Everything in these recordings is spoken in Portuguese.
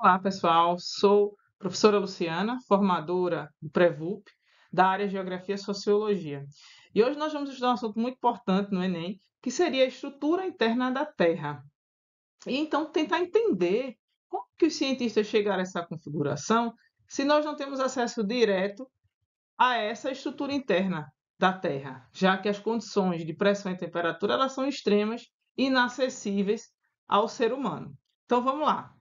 Olá, pessoal. Sou professora Luciana, formadora do PREVUP, da área Geografia e Sociologia. E hoje nós vamos estudar um assunto muito importante no Enem, que seria a estrutura interna da Terra. E então tentar entender como que os cientistas chegaram a essa configuração se nós não temos acesso direto a essa estrutura interna da Terra, já que as condições de pressão e temperatura elas são extremas e inacessíveis ao ser humano. Então vamos lá.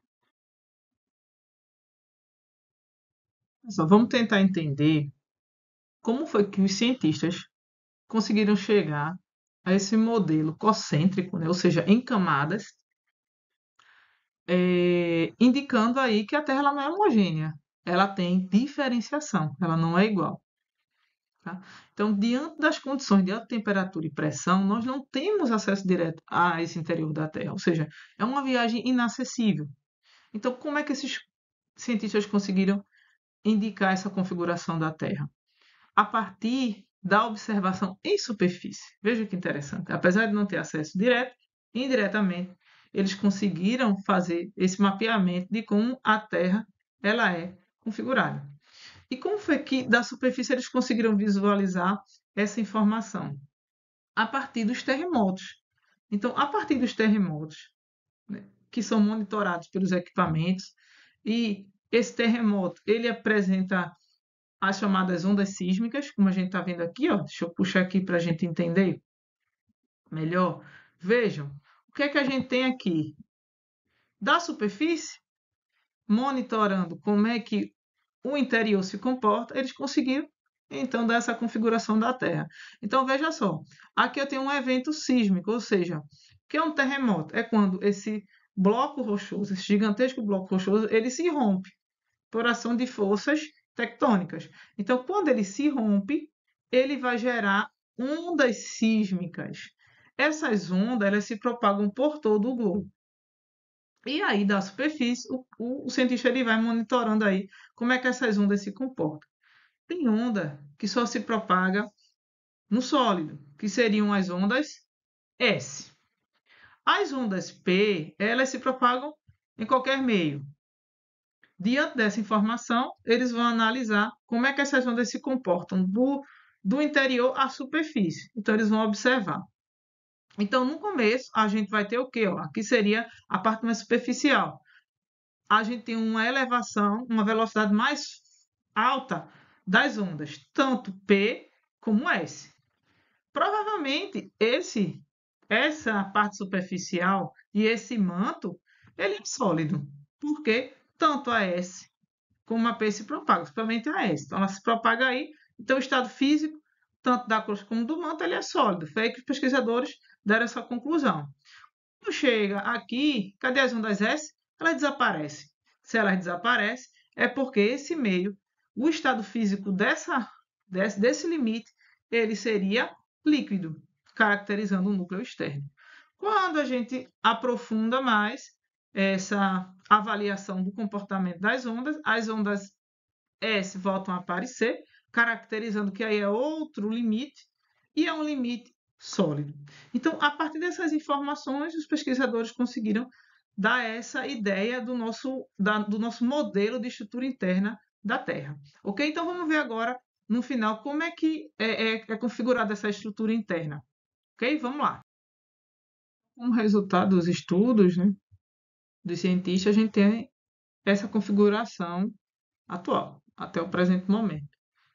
Só vamos tentar entender como foi que os cientistas conseguiram chegar a esse modelo concêntrico, né? ou seja, em camadas, é, indicando aí que a Terra não é homogênea, ela tem diferenciação, ela não é igual. Tá? Então, diante das condições de alta temperatura e pressão, nós não temos acesso direto a esse interior da Terra, ou seja, é uma viagem inacessível. Então, como é que esses cientistas conseguiram indicar essa configuração da Terra a partir da observação em superfície. Veja que interessante. Apesar de não ter acesso direto, indiretamente eles conseguiram fazer esse mapeamento de como a Terra ela é configurada. E como foi que da superfície eles conseguiram visualizar essa informação? A partir dos terremotos. Então, a partir dos terremotos, né, que são monitorados pelos equipamentos, e esse terremoto, ele apresenta as chamadas ondas sísmicas, como a gente está vendo aqui, ó. Deixa eu puxar aqui para a gente entender melhor. Vejam, o que é que a gente tem aqui? Da superfície, monitorando como é que o interior se comporta, eles conseguiram então dessa configuração da Terra. Então veja só, aqui eu tenho um evento sísmico, ou seja, que é um terremoto, é quando esse bloco rochoso, esse gigantesco bloco rochoso, ele se rompe por ação de forças tectônicas. Então, quando ele se rompe, ele vai gerar ondas sísmicas. Essas ondas elas se propagam por todo o globo. E aí, da superfície, o, o cientista ele vai monitorando aí como é que essas ondas se comportam. Tem onda que só se propaga no sólido, que seriam as ondas S. As ondas P, elas se propagam em qualquer meio. Diante dessa informação, eles vão analisar como é que essas ondas se comportam do, do interior à superfície. Então, eles vão observar. Então, no começo, a gente vai ter o quê? Ó, aqui seria a parte mais superficial. A gente tem uma elevação, uma velocidade mais alta das ondas, tanto P como S. Provavelmente, esse essa parte superficial e esse manto, ele é sólido, porque tanto a S como a P se propagam, principalmente a S. Então, ela se propaga aí. Então, o estado físico, tanto da crosta como do manto, ele é sólido. Foi aí que os pesquisadores deram essa conclusão. Quando chega aqui, cadê as ondas S? Ela desaparece. Se ela desaparece é porque esse meio, o estado físico dessa, desse, desse limite, ele seria líquido caracterizando o núcleo externo. Quando a gente aprofunda mais essa avaliação do comportamento das ondas, as ondas S voltam a aparecer, caracterizando que aí é outro limite e é um limite sólido. Então, a partir dessas informações, os pesquisadores conseguiram dar essa ideia do nosso, da, do nosso modelo de estrutura interna da Terra. Ok? Então, vamos ver agora, no final, como é que é, é, é configurada essa estrutura interna. Ok, vamos lá. Como resultado dos estudos né, dos cientistas, a gente tem essa configuração atual, até o presente momento.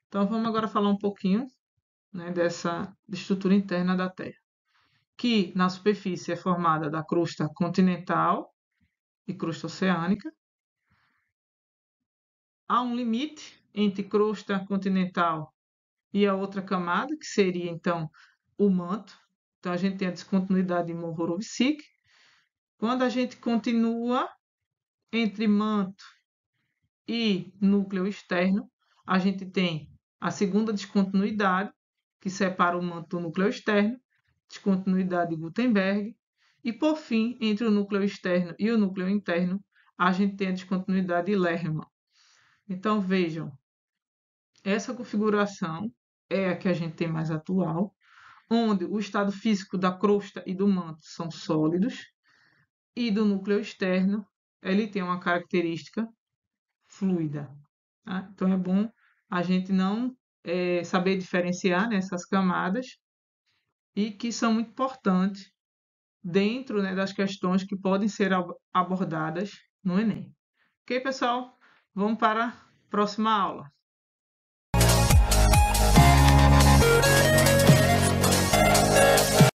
Então, vamos agora falar um pouquinho né, dessa estrutura interna da Terra, que na superfície é formada da crosta continental e crosta oceânica. Há um limite entre crosta continental e a outra camada, que seria então o manto, então, a gente tem a descontinuidade de Mohorovicic Quando a gente continua entre manto e núcleo externo, a gente tem a segunda descontinuidade, que separa o manto do núcleo externo, descontinuidade de Gutenberg, e por fim, entre o núcleo externo e o núcleo interno, a gente tem a descontinuidade de Lerman. Então vejam, essa configuração é a que a gente tem mais atual, onde o estado físico da crosta e do manto são sólidos, e do núcleo externo, ele tem uma característica fluida. Tá? Então, é bom a gente não é, saber diferenciar nessas né, camadas e que são muito importantes dentro né, das questões que podem ser abordadas no Enem. Ok, pessoal? Vamos para a próxima aula.